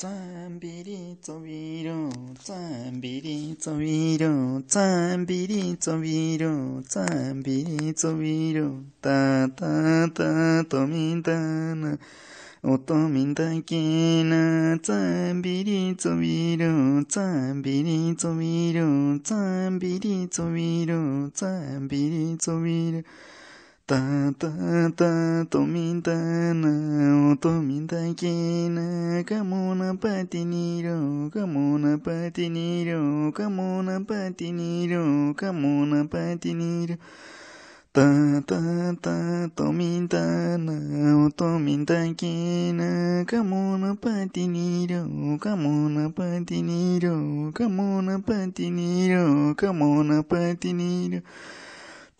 ザンビリゾビロザンビリゾビロザンビリゾビロザンビリゾビロタタタトミンダナオトミンダケナザンビリゾビロザンビリゾビロザンビリゾビロザンビリゾビロたたたとみたなおとみたいけなかもなパティニロかもなパティニロかもなパティニロかもなパティニロたたたとみたな音みたいけなかもなパティニロかもなパティニロかもなパティニロかもなパティニロ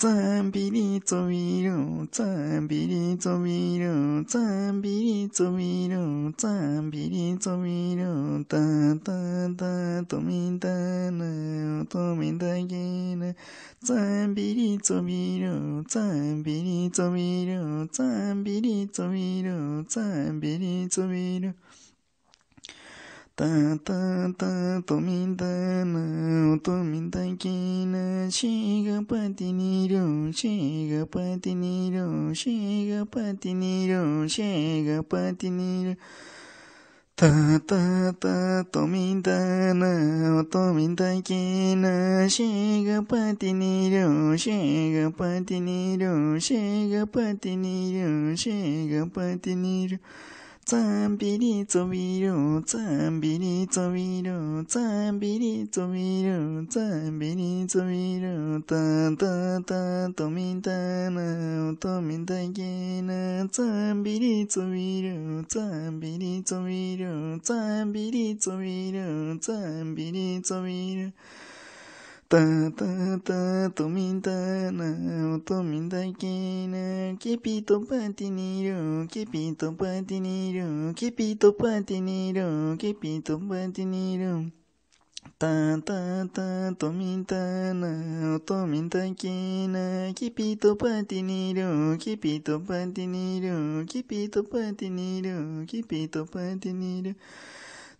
ザンビリツミル、ザンビリツミル、ザンビリツミル、ザンビリツミル、タタタ、トミタナ、トミタゲナ、ザンビリツミル、ザンビリツミル、ザンビリツミル、ザンビリツミル、たたたとみたなおとみたきなしがぱてにいるしがぱてにいるしがぱてにいるしがぱてにいるたたたとみたなおとみたきなしがぱてにいるしがぱてにいるしがぱてにいるしがぱてにいるザンビリゾビル、ザンビリゾビル、ザンビリゾビル、ザンビリゾビル、タタタトミタナ、トミタゲナ、ザンビリゾビル、ザンビリゾビル、ザンビリゾビル、ザンビリゾビル。たたたとみたな、とみたいけな、きぴとパーティにいる、きぴとパーティにいる、きぴとパーティにいる、きぴとパーティにいる。たたたとみたな、とみだけな、きぴとパーティにいる、きぴとパーティにいる、きぴとパーティにいる、きぴとパーティにいる。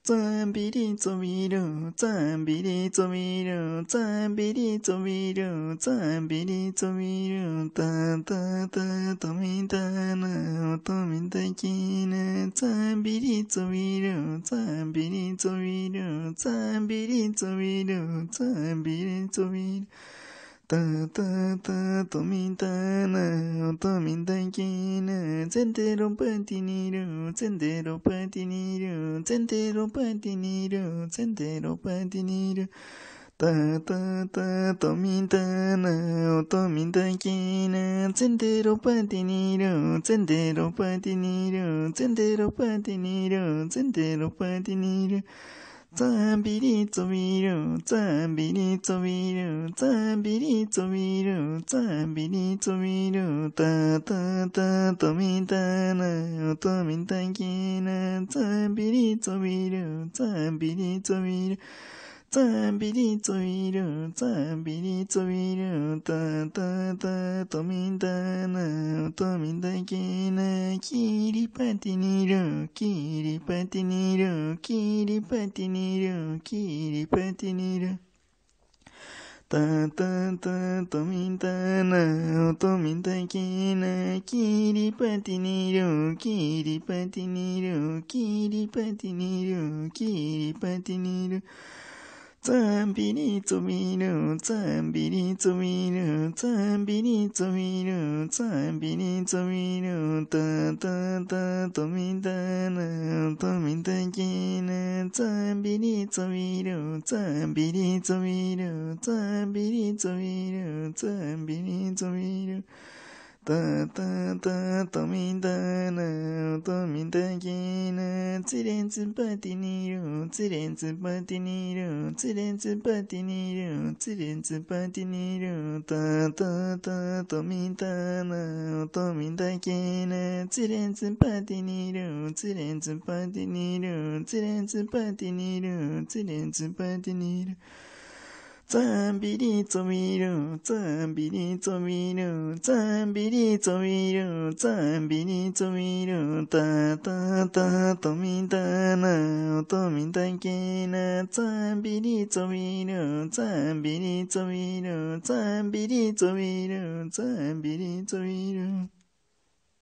ザンビリツミル、ザンビリツミル、ザンビリツミル、ザンビリツミル、タタタとみたな、とみたきな、ザンビリツミル、ザンビリツミル、ザンビリツミル、ザンビリツミル、たたたとみたな、とみたいきな、全テロパーティーにいる、全テロパーティーにいる、全テロパーティーにいる、全テロパーティーにいる。たたたとみたな、タみたきな、全テロパーティーにいる、全テロパーティーにいる、全テロパーティーにいる、全テロパーティーにいる。ザンビリツビル、ザンビリツビル、ザンビリツビル、ザンビリツビル、タタタとみたな、とみたきな、ザンビリツビル、ザンビリツビル、ザンビリツイル、ザンビリツイル、タタタとみんだな、トミンタケナキリパティニル、キリパティニル、キリパティニル、キリパティニル。タタタトミンタナおとみんたけな、キリパティニル、キリパティニル、キリパティニル、キリパティニル。ザンビに罪ぬ、ザンビに罪ぬ、ザンビに罪ぬ、ザンビに罪ぬ、たたたとみたな、とみたきな、ザンビに罪ぬ、ザンビに罪ぬ、ザンビに罪ぬ、ザンビに罪ぬ、たたたとみだなとみだけなつれつぱてにいるつれつぱてにいるつれつぱてにいるつれつぱてにいるたたたとみだなとみだけなつれつぱてにいるつれつぱてにいるつれつぱてにいるつれつぱてにいるザンビリツミル、ザンビリツミル、ザンビリツミル、ザンビリツミル、タタタとみたな、とみたけな、ザンビリツミル、ザンビリツミル、ザンビリツミル、ザンビリツミル。